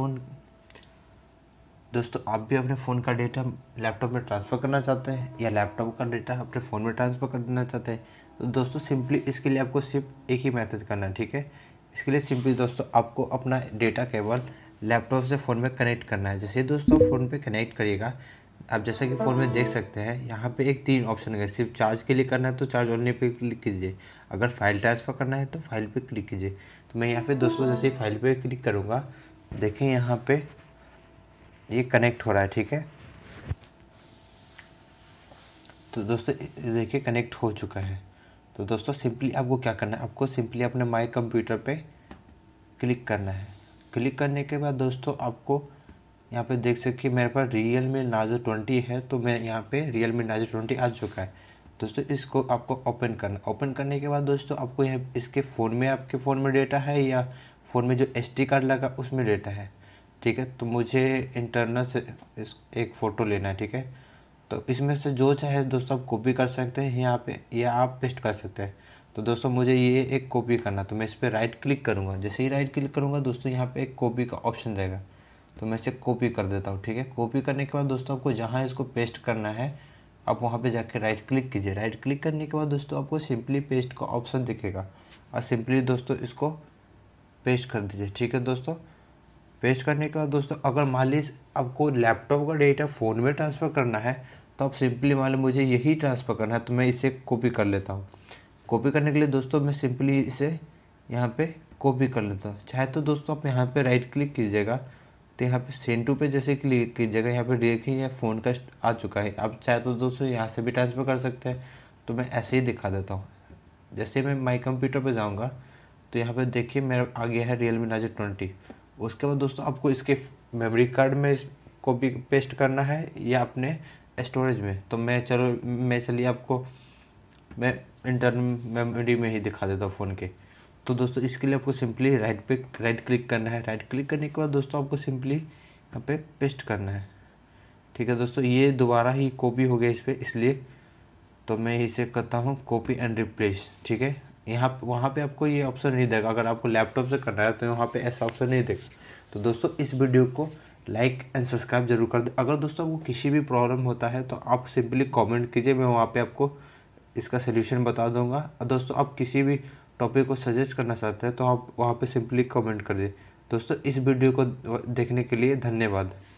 phone दोस्तों आप भी अपने फ़ोन का डेटा लैपटॉप में ट्रांसफ़र करना चाहते हैं या लैपटॉप का डेटा अपने फ़ोन में ट्रांसफ़र कर देना चाहते हैं तो दोस्तों सिंपली इसके लिए आपको सिर्फ एक ही मैथड करना है ठीक है इसके लिए सिंपली दोस्तों आपको अपना डेटा केवल लैपटॉप से फ़ोन में कनेक्ट करना है जैसे दोस्तों फ़ोन पर कनेक्ट करिएगा आप जैसा कि फ़ोन में देख सकते हैं यहाँ पे एक तीन ऑप्शन है सिर्फ चार्ज के लिए करना है तो चार्ज ऑनली पे क्लिक कीजिए अगर फाइल ट्रांसफ़र करना है तो फाइल पे क्लिक कीजिए तो मैं यहाँ पे दोस्तों जैसे फाइल पे क्लिक करूँगा देखें यहाँ पे ये कनेक्ट हो रहा है ठीक है तो दोस्तों देखिए कनेक्ट हो चुका है तो दोस्तों सिंपली आपको क्या करना है आपको सिंपली अपने माई कंप्यूटर पे क्लिक करना है क्लिक करने के बाद दोस्तों आपको यहाँ पे देख सकते मेरे पास रियल मी नाजो ट्वेंटी है तो मैं यहाँ पे रियल मी नाजो ट्वेंटी आ चुका है दोस्तों इसको आपको ओपन करना ओपन करने के बाद दोस्तों आपको यहाँ इसके फ़ोन में आपके फ़ोन में डेटा है या फ़ोन में जो एस कार्ड लगा उसमें डेटा है ठीक है तो मुझे इंटरनल से इस एक फ़ोटो लेना है ठीक है तो इसमें से जो चाहे दोस्तों आप कॉपी कर सकते हैं यहाँ पे या आप पेस्ट कर सकते हैं तो दोस्तों मुझे ये एक कॉपी करना तो मैं इस पर राइट क्लिक करूँगा जैसे ही राइट क्लिक करूँगा दोस्तों यहाँ पे एक कॉपी का ऑप्शन देगा तो मैं इसे कॉपी कर देता हूँ ठीक है कॉपी करने के बाद दोस्तों आपको जहाँ इसको पेस्ट करना है आप वहाँ पर जाकर राइट क्लिक कीजिए राइट क्लिक करने के बाद दोस्तों आपको सिंपली पेस्ट का ऑप्शन दिखेगा और सिंपली दोस्तों इसको पेस्ट कर दीजिए ठीक है दोस्तों पेस्ट करने के बाद दोस्तों अगर मान लीजिए आपको लैपटॉप का डेटा फ़ोन में ट्रांसफ़र करना है तो आप सिंपली मान लो मुझे यही ट्रांसफ़र करना है तो मैं इसे कॉपी कर लेता हूँ कॉपी करने के लिए दोस्तों मैं सिंपली इसे यहाँ पे कॉपी कर लेता हूँ चाहे तो दोस्तों आप यहाँ पे राइट क्लिक कीजिएगा तो यहाँ पे सेंड टू पे जैसे क्लिक कीजिएगा यहाँ पे देखिए फ़ोन का आ चुका है आप चाहे तो दोस्तों यहाँ से भी ट्रांसफ़र कर सकते हैं तो मैं ऐसे ही दिखा देता हूँ जैसे मैं माई कंप्यूटर पर जाऊँगा तो यहाँ पर देखिए मेरा आ गया है रियल मी नाजो ट्वेंटी उसके बाद दोस्तों आपको इसके मेमोरी कार्ड में कॉपी पेस्ट करना है या अपने स्टोरेज में तो मैं चलो मैं चलिए आपको मैं इंटरनल मेमोरी में ही दिखा देता हूँ फ़ोन के तो दोस्तों इसके लिए आपको सिंपली राइट पे राइट क्लिक करना है राइट क्लिक करने के बाद दोस्तों आपको सिंपली यहाँ पे पेस्ट करना है ठीक है दोस्तों ये दोबारा ही कॉपी हो गया इस पर इसलिए तो मैं इसे करता हूँ कॉपी एंड रिप्लेस ठीक है यहाँ वहाँ पे आपको ये ऑप्शन नहीं देगा अगर आपको लैपटॉप से करना है तो यहाँ पे ऐसा ऑप्शन नहीं देगा तो दोस्तों इस वीडियो को लाइक एंड सब्सक्राइब जरूर कर दे अगर दोस्तों आपको किसी भी प्रॉब्लम होता है तो आप सिंपली कमेंट कीजिए मैं वहाँ पे आपको इसका सलूशन बता दूंगा और दोस्तों आप किसी भी टॉपिक को सजेस्ट करना चाहते हैं तो आप वहाँ पर सिंपली कॉमेंट कर दे दोस्तों इस वीडियो को देखने के लिए धन्यवाद